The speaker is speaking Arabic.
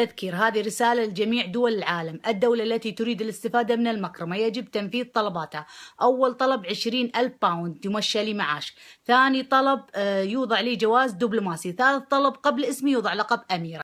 تذكير هذه رسالة لجميع دول العالم الدولة التي تريد الاستفادة من المكرمة يجب تنفيذ طلباتها أول طلب عشرين ألف باوند يمشى لي معاش ثاني طلب آه، يوضع لي جواز دبلوماسي ثالث طلب قبل اسمي يوضع لقب أميرة